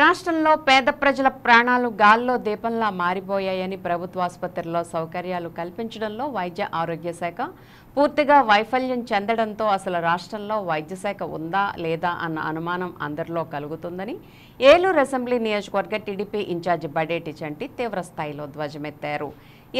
రాష్ట్రంలో పేద ప్రజల ప్రాణాలు గాల్లో దీపంలా మారిపోయాయని ప్రభుత్వ ఆసుపత్రిలో సౌకర్యాలు కల్పించడంలో వైద్య ఆరోగ్య శాఖ పూర్తిగా వైఫల్యం చెందడంతో అసలు రాష్ట్రంలో వైద్య శాఖ ఉందా లేదా అన్న అనుమానం అందరిలో కలుగుతుందని ఏలూరు అసెంబ్లీ నియోజకవర్గ టీడీపీ ఇన్ఛార్జి బడేటి చంటి తీవ్రస్థాయిలో ధ్వజమెత్తారు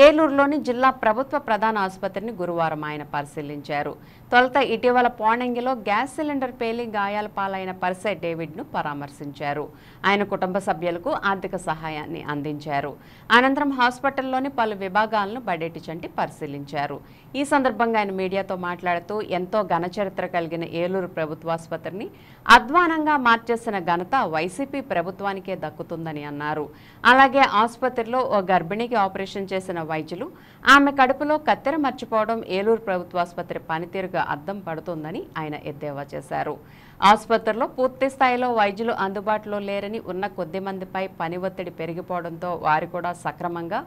ఏలూరులోని జిల్లా ప్రభుత్వ ప్రధాన ఆసుపత్రిని గురువారం ఆయన పరిశీలించారు తొలుత ఇటీవల పోణంగిలో గ్యాస్ సిలిండర్ పేలి గాయాల పాలైన పరిసే డేవిడ్ను పరామర్శించారు ఆయన కుటుంబ సభ్యులకు ఆర్థిక సహాయాన్ని అందించారు అనంతరం హాస్పిటల్లోని పలు విభాగాలను బడేటి చంటి పరిశీలించారు ఈ సందర్భంగా ఆయన మీడియాతో మాట్లాడుతూ ఎంతో ఘనచరిత్ర కలిగిన ఏలూరు ప్రభుత్వాసుపత్రిని అధ్వానంగా మార్చేసిన ఘనత వైసీపీ ప్రభుత్వానికే దక్కుతుందని అన్నారు అలాగే ఆసుపత్రిలో ఓ గర్భిణికి ఆపరేషన్ చేసిన వైద్యులు ఆమె కడుపులో కత్తెర మర్చిపోవడం ఏలూరు ప్రభుత్వాసుపత్రి పనితీరుగా అద్దం పడుతోందని ఆయన ఎద్దేవా చేశారు ఆసుపత్రిలో పూర్తి స్థాయిలో వైద్యులు అందుబాటులో లేరని ఉన్న కొద్ది మందిపై పని ఒత్తిడి పెరిగిపోవడంతో వారు కూడా సక్రమంగా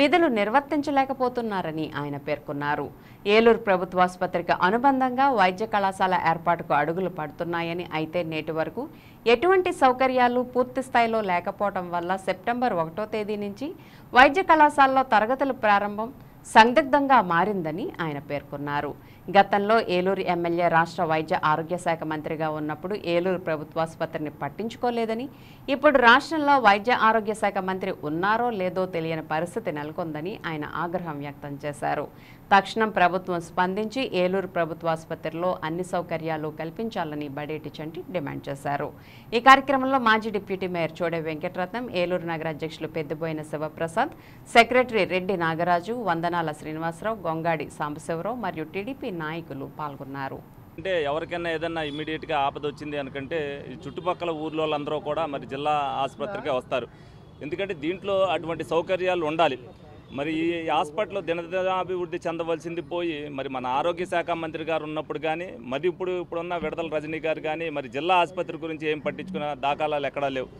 విధులు నిర్వర్తించలేకపోతున్నారని ఆయన పేర్కొన్నారు ఏలూరు ప్రభుత్వాసుపత్రికి అనుబంధంగా వైద్య కళాశాల ఏర్పాటుకు అడుగులు పడుతున్నాయని అయితే నేటి వరకు ఎటువంటి సౌకర్యాలు పూర్తి స్థాయిలో లేకపోవడం వల్ల సెప్టెంబర్ ఒకటో తేదీ నుంచి వైద్య కళాశాలలో తరగతులు ప్రారంభం సందిగ్ధంగా మారిందని ఆయన పేర్కొన్నారు గతంలో ఏలూరు ఎమ్మెల్యే రాష్ట్ర వైద్య ఆరోగ్య శాఖ మంత్రిగా ఉన్నప్పుడు ఏలూరు ప్రభుత్వాసుపత్రిని పట్టించుకోలేదని ఇప్పుడు రాష్ట్రంలో వైద్య ఆరోగ్య శాఖ మంత్రి ఉన్నారో లేదో తెలియని పరిస్థితి నెలకొందని ఆయన ఆగ్రహం వ్యక్తం చేశారు తక్షణం ప్రభుత్వం స్పందించి ఏలూరు ప్రభుత్వాసుపత్రిలో అన్ని సౌకర్యాలు కల్పించాలని బడేటి చంటి డిమాండ్ చేశారు ఈ కార్యక్రమంలో మాజీ డిప్యూటీ మేయర్ చోడే వెంకటరత్నం ఏలూరు నగర అధ్యక్షులు పెద్దబోయిన శివప్రసాద్ సెక్రటరీ రెడ్డి నాగరాజు వందనాల శ్రీనివాసరావు గొంగాడి సాంబశివరావు మరియు టీడీపీ నాయకులు పాల్గొన్నారు అంటే ఎవరికైనా ఏదైనా ఇమీడియట్గా ఆపద వచ్చింది అనుకంటే ఈ చుట్టుపక్కల ఊర్లో అందరూ కూడా మరి జిల్లా ఆసుపత్రికే వస్తారు ఎందుకంటే దీంట్లో అటువంటి సౌకర్యాలు ఉండాలి మరి ఈ హాస్పిటల్ దినదినాభివృద్ధి చెందవలసింది పోయి మరి మన ఆరోగ్య శాఖ మంత్రి గారు ఉన్నప్పుడు కానీ మరి ఇప్పుడు ఇప్పుడున్న విడతల రజనీ గారు కానీ మరి జిల్లా ఆసుపత్రి గురించి ఏం పట్టించుకున్న దాఖలాలు ఎక్కడా లేవు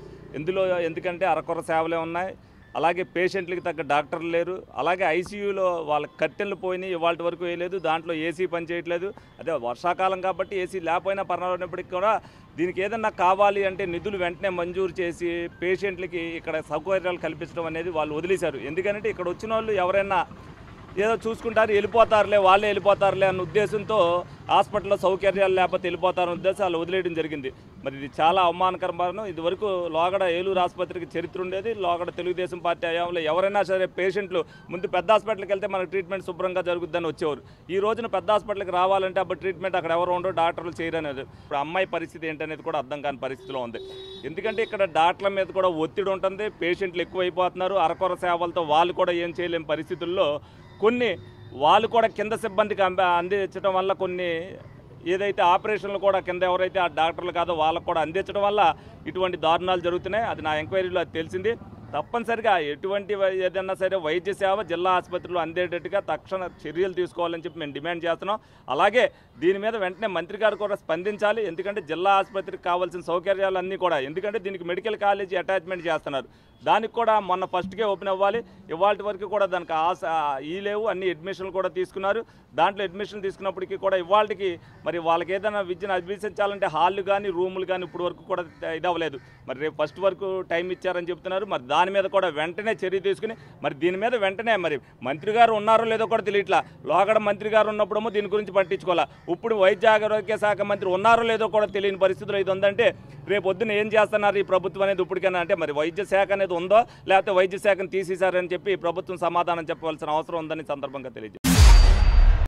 ఇందులో ఎందుకంటే అరకొర సేవలే ఉన్నాయి అలాగే పేషెంట్లకి తగ్గ డాక్టర్లు లేరు అలాగే ఐసీయూలో వాళ్ళ కట్టెలు పోయినాయి ఇవాళ వరకు వేయలేదు దాంట్లో ఏసీ పనిచేయట్లేదు అదే వర్షాకాలం కాబట్టి ఏసీ లేకపోయినా పర్వాలేనప్పటికీ కూడా దీనికి ఏదన్నా కావాలి అంటే నిధులు వెంటనే మంజూరు చేసి పేషెంట్లకి ఇక్కడ సౌకర్యాలు కల్పించడం అనేది వాళ్ళు వదిలేశారు ఎందుకంటే ఇక్కడ వచ్చిన వాళ్ళు ఎవరైనా ఏదో చూసుకుంటారు వెళ్ళిపోతారులే వాళ్ళే వెళ్ళిపోతారులే అన్న ఉద్దేశంతో హాస్పిటల్లో సౌకర్యాలు లేకపోతే వెళ్ళిపోతారన్న ఉద్దేశం వాళ్ళు వదిలేయడం జరిగింది మరి ఇది చాలా అవమానకరమైన ఇదివరకు లోగడ ఏలూరు ఆసుపత్రికి చరిత్ర ఉండేది లోగడ తెలుగుదేశం పార్టీ హయాంలో ఎవరైనా సరే పేషెంట్లు ముందు పెద్ద హాస్పిటల్కి వెళ్తే మనకు ట్రీట్మెంట్ శుభ్రంగా జరుగుద్దని వచ్చేవారు ఈ రోజున పెద్ద హాస్పిటల్కి రావాలంటే అప్పుడు ట్రీట్మెంట్ అక్కడ ఎవరు ఉండో డాక్టర్లు చేయరనేది ఇప్పుడు అమ్మాయి పరిస్థితి ఏంటనేది కూడా అర్థం కాని పరిస్థితిలో ఉంది ఎందుకంటే ఇక్కడ డాక్టర్ల మీద కూడా ఒత్తిడి ఉంటుంది పేషెంట్లు ఎక్కువైపోతున్నారు అరకొర సేవలతో వాళ్ళు కూడా ఏం చేయలేని పరిస్థితుల్లో కొన్ని వాళ్ళు కూడా కింద సిబ్బందికి అందించడం వల్ల కొన్ని ఏదైతే ఆపరేషన్లు కూడా కింద ఎవరైతే ఆ డాక్టర్లు కాదో వాళ్ళకు కూడా అందించడం వల్ల ఇటువంటి దారుణాలు జరుగుతున్నాయి అది నా ఎంక్వైరీలో అది తెలిసింది తప్పనిసరిగా ఎటువంటి ఏదైనా సరే వైద్య సేవ జిల్లా ఆసుపత్రిలో అందేటట్టుగా తక్షణ చర్యలు తీసుకోవాలని చెప్పి మేము డిమాండ్ చేస్తున్నాం అలాగే దీని మీద వెంటనే మంత్రి గారు కూడా స్పందించాలి ఎందుకంటే జిల్లా ఆసుపత్రికి కావాల్సిన సౌకర్యాలన్నీ కూడా ఎందుకంటే దీనికి మెడికల్ కాలేజీ అటాచ్మెంట్ చేస్తున్నారు దానికి కూడా మొన్న ఫస్ట్కే ఓపెన్ అవ్వాలి ఇవాళ వరకు కూడా దానికి ఆశ ఈ లేవు అన్ని అడ్మిషన్లు కూడా తీసుకున్నారు దాంట్లో అడ్మిషన్ తీసుకున్నప్పటికీ కూడా ఇవాళకి మరి వాళ్ళకి ఏదైనా విద్యను అభ్యసించాలంటే హాళ్ళు కానీ రూములు కానీ ఇప్పుడు వరకు కూడా ఇది అవ్వలేదు మరి రేపు ఫస్ట్ వరకు టైం ఇచ్చారని చెప్తున్నారు మరి దాని మీద కూడా వెంటనే చర్య తీసుకుని మరి దీని మీద వెంటనే మరి మంత్రి గారు ఉన్నారో లేదో కూడా తెలియట్లా లోగడ మంత్రి గారు ఉన్నప్పుడేమో దీని గురించి పట్టించుకోవాలా ఇప్పుడు వైద్య ఆరోగ్య శాఖ మంత్రి ఉన్నారో లేదో కూడా తెలియని పరిస్థితిలో ఇది ఉందంటే రేపు పొద్దున ఏం చేస్తున్నారు ఈ ప్రభుత్వం అనేది ఇప్పటికైనా అంటే మరి వైద్య శాఖ అనేది ఉందో లేకపోతే వైద్య శాఖను తీసేశారని చెప్పి ప్రభుత్వం సమాధానం చెప్పవలసిన అవసరం ఉందని సందర్భంగా తెలియజేస్తారు